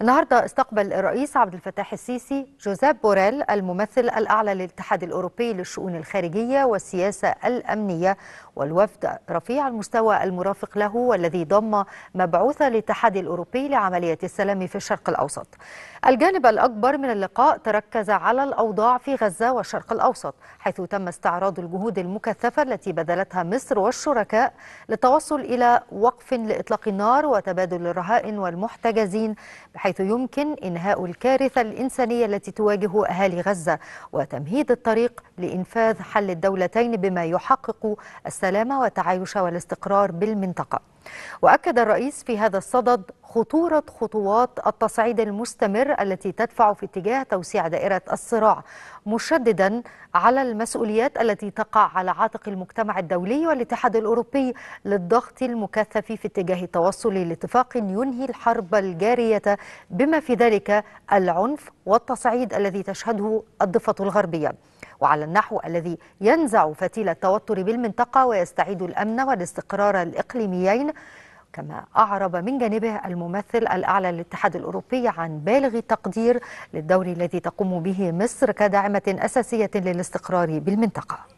النهارده استقبل الرئيس عبد الفتاح السيسي جوزيف بوريل الممثل الاعلى للاتحاد الاوروبي للشؤون الخارجيه والسياسه الامنيه والوفد رفيع المستوى المرافق له والذي ضم مبعوث الاتحاد الاوروبي لعمليه السلام في الشرق الاوسط. الجانب الاكبر من اللقاء تركز على الاوضاع في غزه والشرق الاوسط حيث تم استعراض الجهود المكثفه التي بذلتها مصر والشركاء للتوصل الى وقف لاطلاق النار وتبادل الرهائن والمحتجزين بحيث يمكن إنهاء الكارثة الإنسانية التي تواجه أهالي غزة وتمهيد الطريق لإنفاذ حل الدولتين بما يحقق السلام والتعايش والاستقرار بالمنطقة وأكد الرئيس في هذا الصدد خطورة خطوات التصعيد المستمر التي تدفع في اتجاه توسيع دائرة الصراع مشددا على المسؤوليات التي تقع على عاتق المجتمع الدولي والاتحاد الأوروبي للضغط المكثف في اتجاه التوصل لاتفاق ينهي الحرب الجارية بما في ذلك العنف والتصعيد الذي تشهده الضفة الغربية وعلى النحو الذي ينزع فتيل التوتر بالمنطقة ويستعيد الأمن والاستقرار الإقليميين كما أعرب من جانبه الممثل الأعلى للاتحاد الأوروبي عن بالغ تقدير للدور الذي تقوم به مصر كداعمة أساسية للاستقرار بالمنطقة